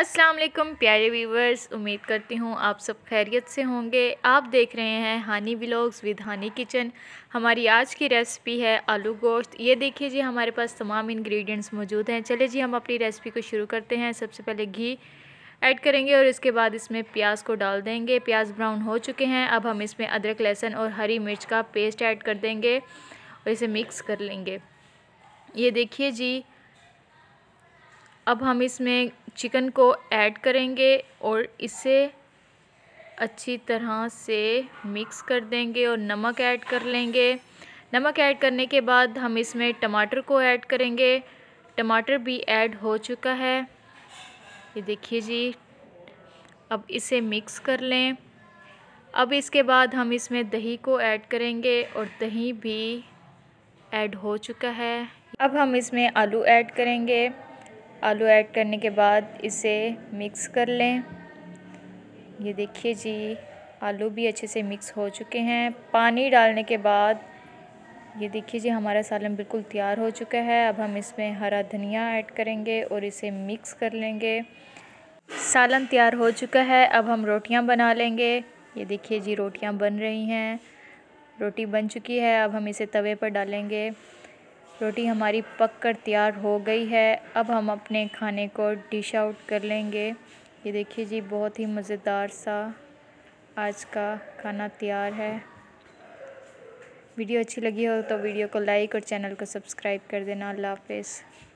अस्सलाम वालेकुम प्यारे व्यूवर्स उम्मीद करती हूँ आप सब खैरियत से होंगे आप देख रहे हैं Hani blogs with Hani kitchen हमारी आज की रेसिपी है आलू गोश्त ये देखिए जी हमारे पास तमाम इंग्रेडिएंट्स मौजूद हैं चले जी हम अपनी रेसिपी को शुरू करते हैं सबसे पहले घी ऐड करेंगे और इसके बाद इसमें प्याज को डाल देंगे प्याज ब्राउन हो चुके हैं अब हम इसमें अदरक लहसुन और हरी मिर्च का पेस्ट ऐड कर देंगे और इसे मिक्स कर लेंगे ये देखिए जी अब हम इसमें चिकन को ऐड करेंगे और इसे अच्छी तरह से मिक्स कर देंगे और नमक ऐड कर लेंगे नमक ऐड करने के बाद हम इसमें टमाटर को ऐड करेंगे टमाटर भी ऐड हो चुका है ये देखिए जी अब इसे मिक्स कर लें अब इसके बाद हम इसमें दही को ऐड करेंगे और दही भी ऐड हो चुका है अब हम इसमें आलू ऐड करेंगे आलू ऐड करने के बाद इसे मिक्स कर लें ये देखिए जी आलू भी अच्छे से मिक्स हो चुके हैं पानी डालने के बाद ये देखिए जी हमारा सालन बिल्कुल तैयार हो चुका है अब हम इसमें हरा धनिया ऐड करेंगे और इसे मिक्स कर लेंगे सालन तैयार हो चुका है अब हम रोटियां बना लेंगे ये देखिए जी रोटियां बन रही हैं रोटी बन चुकी है अब हम इसे तवे पर डालेंगे रोटी हमारी पक कर तैयार हो गई है अब हम अपने खाने को डिश आउट कर लेंगे ये देखिए जी बहुत ही मज़ेदार सा आज का खाना तैयार है वीडियो अच्छी लगी हो तो वीडियो को लाइक और चैनल को सब्सक्राइब कर देना अल्लाह हाफिज़